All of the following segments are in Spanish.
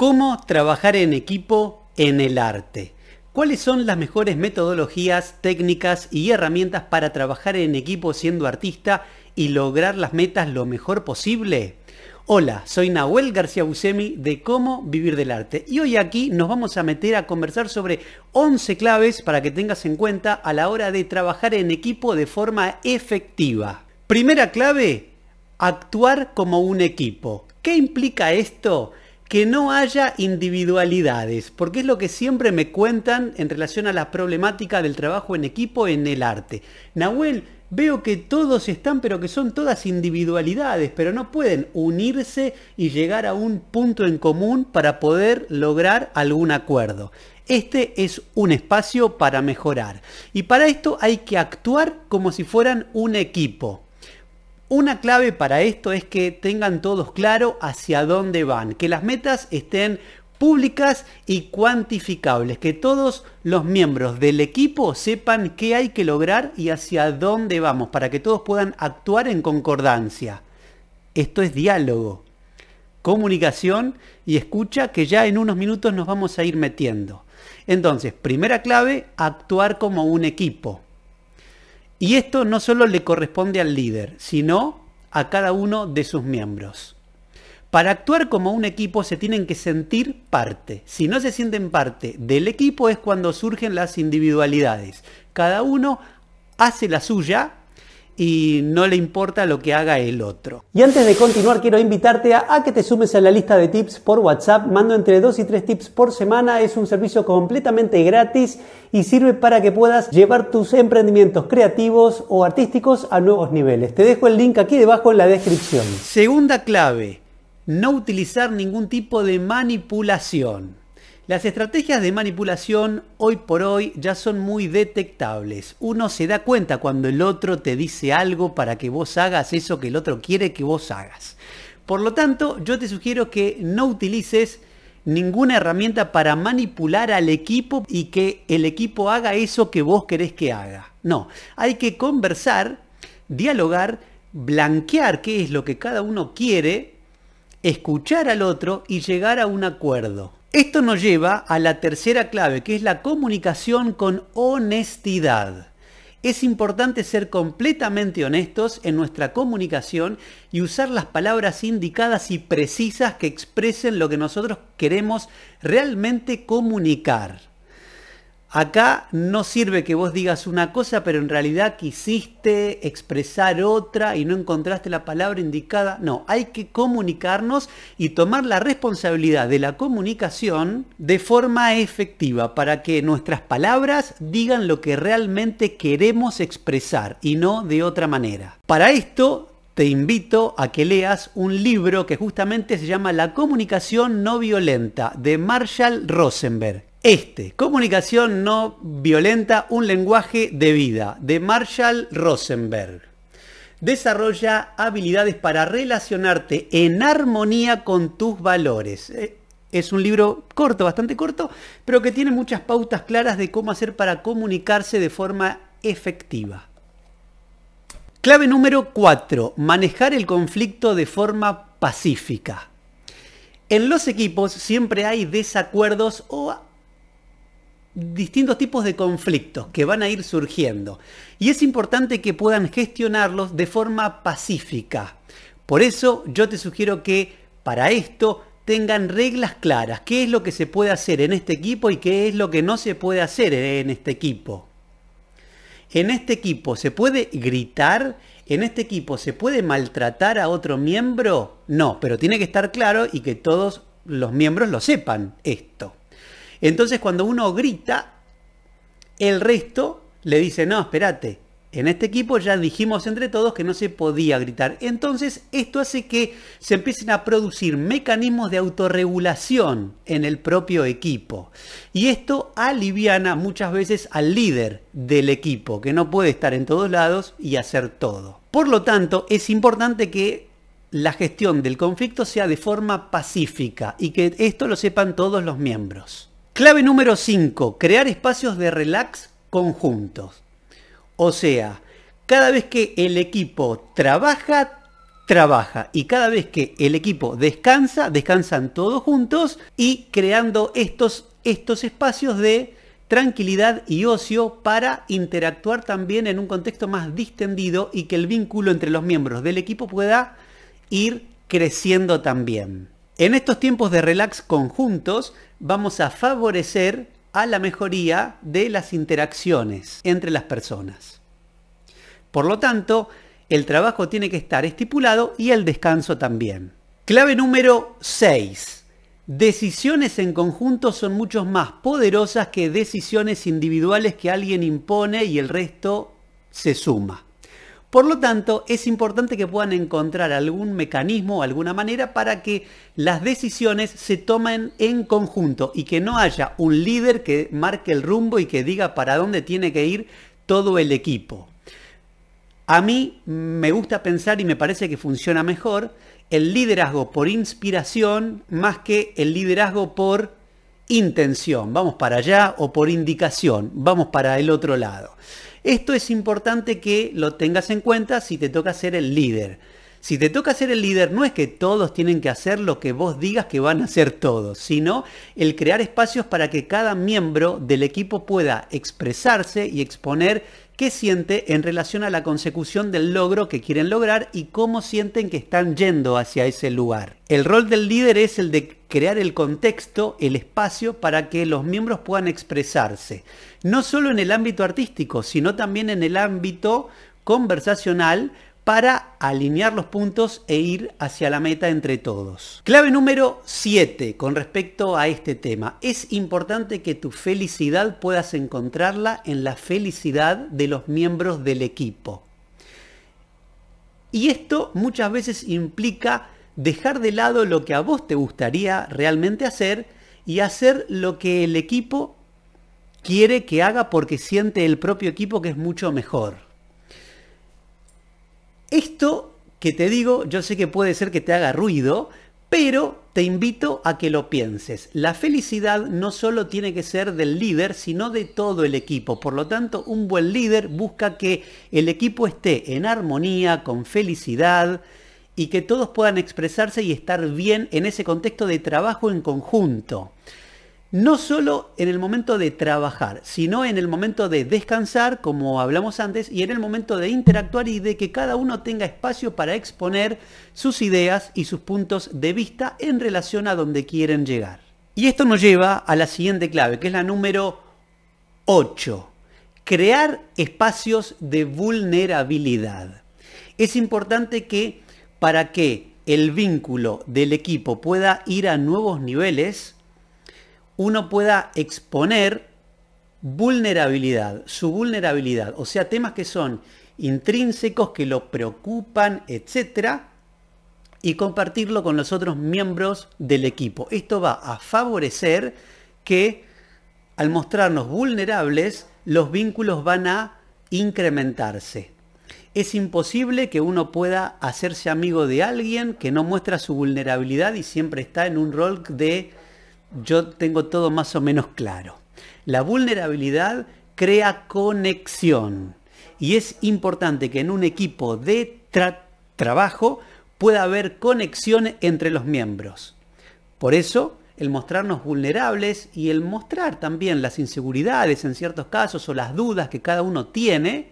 ¿Cómo trabajar en equipo en el arte? ¿Cuáles son las mejores metodologías, técnicas y herramientas para trabajar en equipo siendo artista y lograr las metas lo mejor posible? Hola, soy Nahuel García Busemi de Cómo Vivir del Arte y hoy aquí nos vamos a meter a conversar sobre 11 claves para que tengas en cuenta a la hora de trabajar en equipo de forma efectiva. Primera clave, actuar como un equipo. ¿Qué implica esto? que no haya individualidades, porque es lo que siempre me cuentan en relación a la problemática del trabajo en equipo en el arte. Nahuel, veo que todos están, pero que son todas individualidades, pero no pueden unirse y llegar a un punto en común para poder lograr algún acuerdo. Este es un espacio para mejorar. Y para esto hay que actuar como si fueran un equipo. Una clave para esto es que tengan todos claro hacia dónde van, que las metas estén públicas y cuantificables, que todos los miembros del equipo sepan qué hay que lograr y hacia dónde vamos, para que todos puedan actuar en concordancia. Esto es diálogo, comunicación y escucha que ya en unos minutos nos vamos a ir metiendo. Entonces, primera clave, actuar como un equipo. Y esto no solo le corresponde al líder, sino a cada uno de sus miembros. Para actuar como un equipo se tienen que sentir parte. Si no se sienten parte del equipo es cuando surgen las individualidades. Cada uno hace la suya y no le importa lo que haga el otro. Y antes de continuar, quiero invitarte a, que te sumes a la lista de tips por WhatsApp. Mando entre dos y tres tips por semana. Es un servicio completamente gratis y sirve para que puedas llevar tus emprendimientos creativos o artísticos a nuevos niveles. Te dejo el link aquí debajo en la descripción. Segunda clave, no utilizar ningún tipo de manipulación. Las estrategias de manipulación hoy por hoy ya son muy detectables. Uno se da cuenta cuando el otro te dice algo para que vos hagas eso que el otro quiere que vos hagas. Por lo tanto, yo te sugiero que no utilices ninguna herramienta para manipular al equipo y que el equipo haga eso que vos querés que haga. No, hay que conversar, dialogar, blanquear qué es lo que cada uno quiere, escuchar al otro y llegar a un acuerdo. Esto nos lleva a la tercera clave, que es la comunicación con honestidad. Es importante ser completamente honestos en nuestra comunicación y usar las palabras indicadas y precisas que expresen lo que nosotros queremos realmente comunicar. Acá no sirve que vos digas una cosa, pero en realidad quisiste expresar otra y no encontraste la palabra indicada. No, hay que comunicarnos y tomar la responsabilidad de la comunicación de forma efectiva para que nuestras palabras digan lo que realmente queremos expresar y no de otra manera. Para esto te invito a que leas un libro que justamente se llama La comunicación no violenta de Marshall Rosenberg. Este, Comunicación no violenta, un lenguaje de vida, de Marshall Rosenberg. Desarrolla habilidades para relacionarte en armonía con tus valores. Eh, es un libro corto, bastante corto, pero que tiene muchas pautas claras de cómo hacer para comunicarse de forma efectiva. Clave número 4. Manejar el conflicto de forma pacífica. En los equipos siempre hay desacuerdos o distintos tipos de conflictos que van a ir surgiendo. Y es importante que puedan gestionarlos de forma pacífica. Por eso yo te sugiero que para esto tengan reglas claras, qué es lo que se puede hacer en este equipo y qué es lo que no se puede hacer en este equipo. En este equipo se puede gritar, en este equipo se puede maltratar a otro miembro, no, pero tiene que estar claro y que todos los miembros lo sepan esto. Entonces cuando uno grita, el resto le dice, no, espérate, en este equipo ya dijimos entre todos que no se podía gritar. Entonces esto hace que se empiecen a producir mecanismos de autorregulación en el propio equipo. Y esto aliviana muchas veces al líder del equipo, que no puede estar en todos lados y hacer todo. Por lo tanto, es importante que la gestión del conflicto sea de forma pacífica y que esto lo sepan todos los miembros. Clave número 5, crear espacios de relax conjuntos. O sea, cada vez que el equipo trabaja, trabaja. Y cada vez que el equipo descansa, descansan todos juntos y creando estos, estos espacios de tranquilidad y ocio para interactuar también en un contexto más distendido y que el vínculo entre los miembros del equipo pueda ir creciendo también. En estos tiempos de relax conjuntos vamos a favorecer a la mejoría de las interacciones entre las personas. Por lo tanto, el trabajo tiene que estar estipulado y el descanso también. Clave número 6. Decisiones en conjunto son mucho más poderosas que decisiones individuales que alguien impone y el resto se suma. Por lo tanto, es importante que puedan encontrar algún mecanismo o alguna manera para que las decisiones se tomen en conjunto y que no haya un líder que marque el rumbo y que diga para dónde tiene que ir todo el equipo. A mí me gusta pensar y me parece que funciona mejor el liderazgo por inspiración más que el liderazgo por intención, vamos para allá o por indicación, vamos para el otro lado. Esto es importante que lo tengas en cuenta si te toca ser el líder. Si te toca ser el líder, no es que todos tienen que hacer lo que vos digas que van a hacer todos, sino el crear espacios para que cada miembro del equipo pueda expresarse y exponer qué siente en relación a la consecución del logro que quieren lograr y cómo sienten que están yendo hacia ese lugar. El rol del líder es el de crear el contexto, el espacio para que los miembros puedan expresarse, no solo en el ámbito artístico, sino también en el ámbito conversacional para alinear los puntos e ir hacia la meta entre todos. Clave número 7 con respecto a este tema. Es importante que tu felicidad puedas encontrarla en la felicidad de los miembros del equipo. Y esto muchas veces implica dejar de lado lo que a vos te gustaría realmente hacer y hacer lo que el equipo quiere que haga porque siente el propio equipo que es mucho mejor. Esto que te digo, yo sé que puede ser que te haga ruido, pero te invito a que lo pienses. La felicidad no solo tiene que ser del líder, sino de todo el equipo. Por lo tanto, un buen líder busca que el equipo esté en armonía, con felicidad y que todos puedan expresarse y estar bien en ese contexto de trabajo en conjunto no solo en el momento de trabajar, sino en el momento de descansar, como hablamos antes, y en el momento de interactuar y de que cada uno tenga espacio para exponer sus ideas y sus puntos de vista en relación a donde quieren llegar. Y esto nos lleva a la siguiente clave, que es la número 8. Crear espacios de vulnerabilidad. Es importante que para que el vínculo del equipo pueda ir a nuevos niveles, uno pueda exponer vulnerabilidad, su vulnerabilidad, o sea, temas que son intrínsecos, que lo preocupan, etcétera, y compartirlo con los otros miembros del equipo. Esto va a favorecer que al mostrarnos vulnerables, los vínculos van a incrementarse. Es imposible que uno pueda hacerse amigo de alguien que no muestra su vulnerabilidad y siempre está en un rol de yo tengo todo más o menos claro. La vulnerabilidad crea conexión y es importante que en un equipo de trabajo pueda haber conexión entre los miembros. Por eso, el mostrarnos vulnerables y el mostrar también las inseguridades en ciertos casos o las dudas que cada uno tiene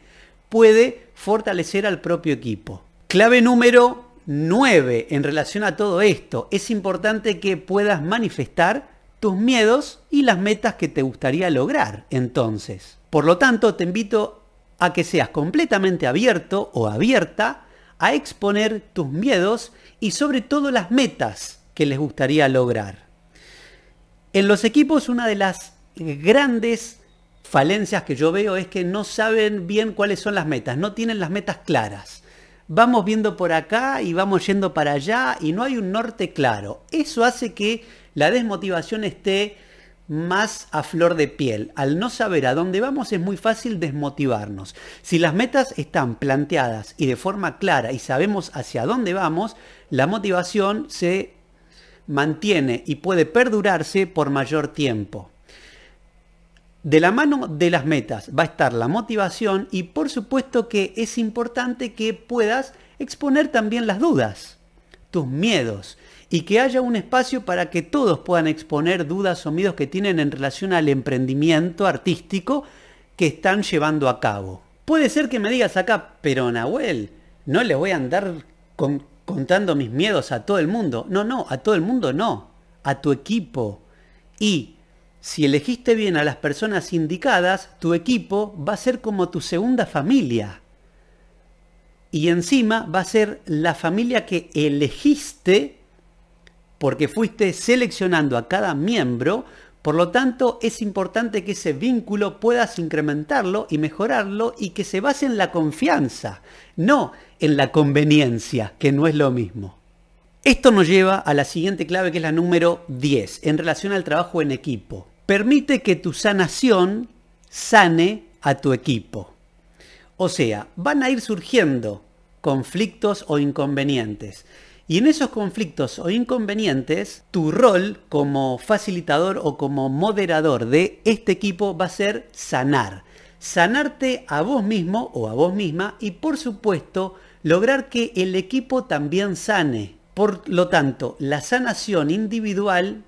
puede fortalecer al propio equipo. Clave número 9 en relación a todo esto. Es importante que puedas manifestar tus miedos y las metas que te gustaría lograr entonces. Por lo tanto, te invito a que seas completamente abierto o abierta a exponer tus miedos y sobre todo las metas que les gustaría lograr. En los equipos una de las grandes falencias que yo veo es que no saben bien cuáles son las metas, no tienen las metas claras vamos viendo por acá y vamos yendo para allá y no hay un norte claro. Eso hace que la desmotivación esté más a flor de piel. Al no saber a dónde vamos es muy fácil desmotivarnos. Si las metas están planteadas y de forma clara y sabemos hacia dónde vamos, la motivación se mantiene y puede perdurarse por mayor tiempo. De la mano de las metas va a estar la motivación y por supuesto que es importante que puedas exponer también las dudas, tus miedos y que haya un espacio para que todos puedan exponer dudas o miedos que tienen en relación al emprendimiento artístico que están llevando a cabo. Puede ser que me digas acá, pero Nahuel, no le voy a andar contando mis miedos a todo el mundo. No, no, a todo el mundo no, a tu equipo. Y si elegiste bien a las personas indicadas, tu equipo va a ser como tu segunda familia. Y encima va a ser la familia que elegiste porque fuiste seleccionando a cada miembro. Por lo tanto, es importante que ese vínculo puedas incrementarlo y mejorarlo y que se base en la confianza, no en la conveniencia, que no es lo mismo. Esto nos lleva a la siguiente clave que es la número 10 en relación al trabajo en equipo. Permite que tu sanación sane a tu equipo. O sea, van a ir surgiendo conflictos o inconvenientes. Y en esos conflictos o inconvenientes, tu rol como facilitador o como moderador de este equipo va a ser sanar. Sanarte a vos mismo o a vos misma y por supuesto lograr que el equipo también sane por lo tanto, la sanación individual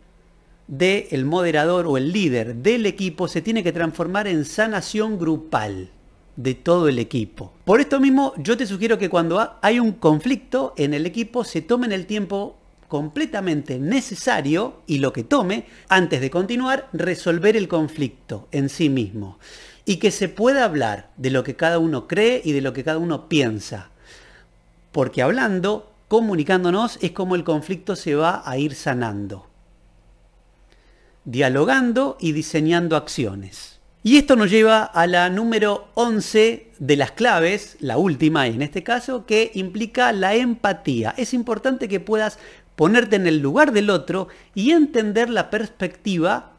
del moderador o el líder del equipo se tiene que transformar en sanación grupal de todo el equipo. Por esto mismo, yo te sugiero que cuando hay un conflicto en el equipo se tomen el tiempo completamente necesario y lo que tome antes de continuar resolver el conflicto en sí mismo y que se pueda hablar de lo que cada uno cree y de lo que cada uno piensa. Porque hablando comunicándonos es como el conflicto se va a ir sanando. Dialogando y diseñando acciones. Y esto nos lleva a la número 11 de las claves, la última en este caso, que implica la empatía. Es importante que puedas ponerte en el lugar del otro y entender la perspectiva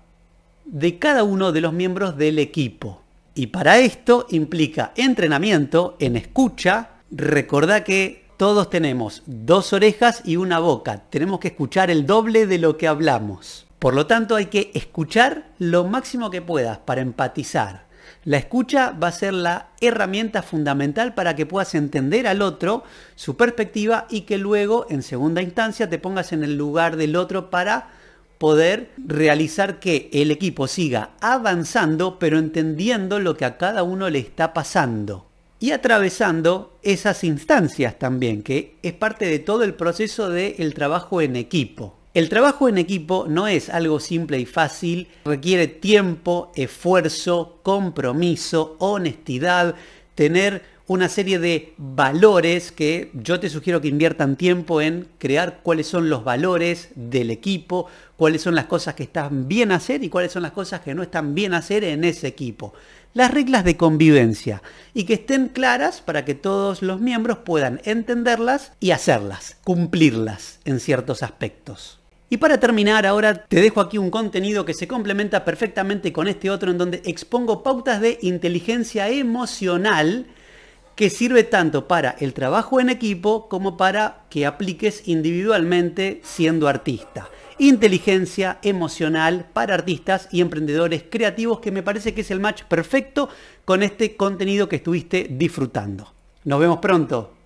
de cada uno de los miembros del equipo. Y para esto implica entrenamiento en escucha. Recordá que todos tenemos dos orejas y una boca. Tenemos que escuchar el doble de lo que hablamos. Por lo tanto, hay que escuchar lo máximo que puedas para empatizar. La escucha va a ser la herramienta fundamental para que puedas entender al otro, su perspectiva y que luego, en segunda instancia, te pongas en el lugar del otro para poder realizar que el equipo siga avanzando, pero entendiendo lo que a cada uno le está pasando y atravesando esas instancias también, que es parte de todo el proceso del trabajo en equipo. El trabajo en equipo no es algo simple y fácil, requiere tiempo, esfuerzo, compromiso, honestidad, tener una serie de valores que yo te sugiero que inviertan tiempo en crear cuáles son los valores del equipo, cuáles son las cosas que están bien hacer y cuáles son las cosas que no están bien hacer en ese equipo las reglas de convivencia y que estén claras para que todos los miembros puedan entenderlas y hacerlas, cumplirlas en ciertos aspectos. Y para terminar, ahora te dejo aquí un contenido que se complementa perfectamente con este otro en donde expongo pautas de inteligencia emocional que sirve tanto para el trabajo en equipo como para que apliques individualmente siendo artista inteligencia emocional para artistas y emprendedores creativos, que me parece que es el match perfecto con este contenido que estuviste disfrutando. Nos vemos pronto.